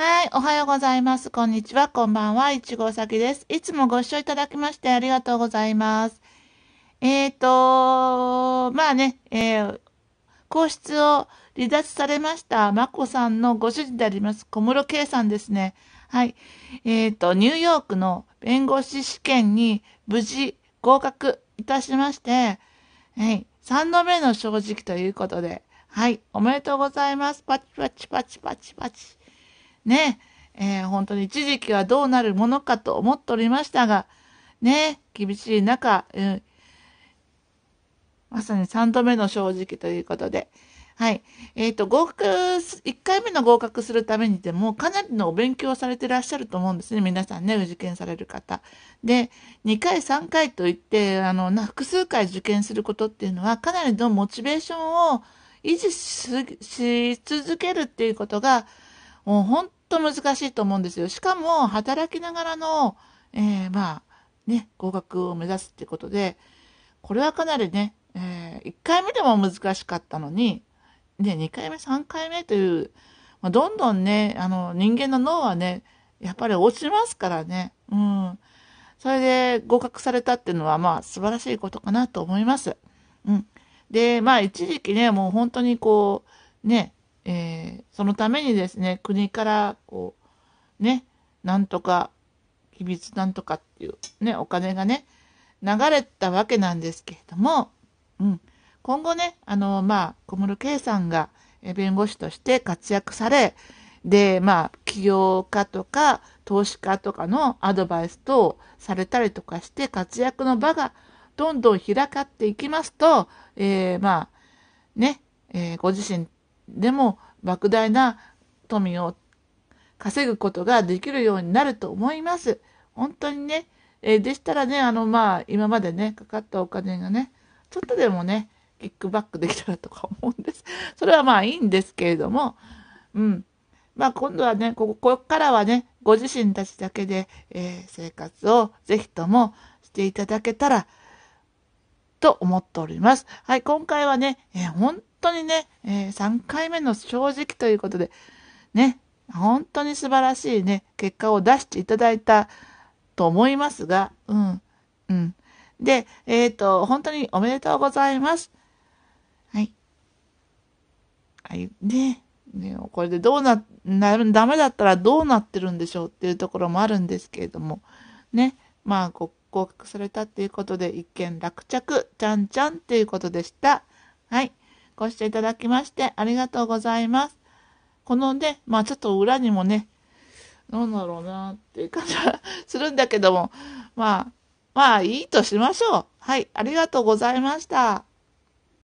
はい。おはようございます。こんにちは。こんばんは。いちごさきです。いつもご視聴いただきましてありがとうございます。えーと、まあね、えー、皇室を離脱されました眞子さんのご主人であります、小室圭さんですね。はい。えーと、ニューヨークの弁護士試験に無事合格いたしまして、はい。3度目の正直ということで、はい。おめでとうございます。パチパチパチパチパチ。ね、えー、本当に一時期はどうなるものかと思っておりましたが、ね、厳しい中、うん、まさに3度目の正直ということで、はい。えっ、ー、と、合格、1回目の合格するためにでも、かなりのお勉強をされてらっしゃると思うんですね。皆さんね、受験される方。で、2回、3回といって、あの、複数回受験することっていうのは、かなりのモチベーションを維持し続けるっていうことが、もう本当難しいと思うんですよ。しかも、働きながらの、えー、まあ、ね、合格を目指すってことで、これはかなりね、えー、1回目でも難しかったのに、ね、2回目、3回目という、まあ、どんどんね、あの、人間の脳はね、やっぱり落ちますからね。うん。それで合格されたっていうのは、まあ、素晴らしいことかなと思います。うん。で、まあ、一時期ね、もう本当にこう、ね、えー、そのためにですね、国からこう、ね、なんとか、秘密なんとかっていうね、お金がね、流れたわけなんですけれども、うん、今後ね、あの、まあ、小室圭さんが弁護士として活躍され、で、まあ、起業家とか投資家とかのアドバイスとされたりとかして活躍の場がどんどん開かっていきますと、えー、まあ、ね、えー、ご自身でも莫大な富を稼ぐことができるようになると思います。本当にね、えー、でしたらね、あの、まあ、今までね、かかったお金がね、ちょっとでもね、キックバックできたらとか思うんです。それはまあいいんですけれども、うん。まあ今度はね、ここ、こからはね、ご自身たちだけで、えー、生活をぜひともしていただけたらと思っております。はい、今回はね、えー、本当にね、えー、3回目の正直ということで、ね、本当に素晴らしいね、結果を出していただいたと思いますが、うん、うん。で、えっ、ー、と、本当におめでとうございます。はい。はい、ね。ね、これでどうな、なる、ダメだったらどうなってるんでしょうっていうところもあるんですけれども、ね、まあ、こ合格されたっていうことで一件落着、ちゃんちゃんっていうことでした。はい。ご視聴いただきましてありがとうございます。このね、まあちょっと裏にもね、なんだろうなっていう感じは するんだけども、まあ、まあいいとしましょう。はい。ありがとうございました。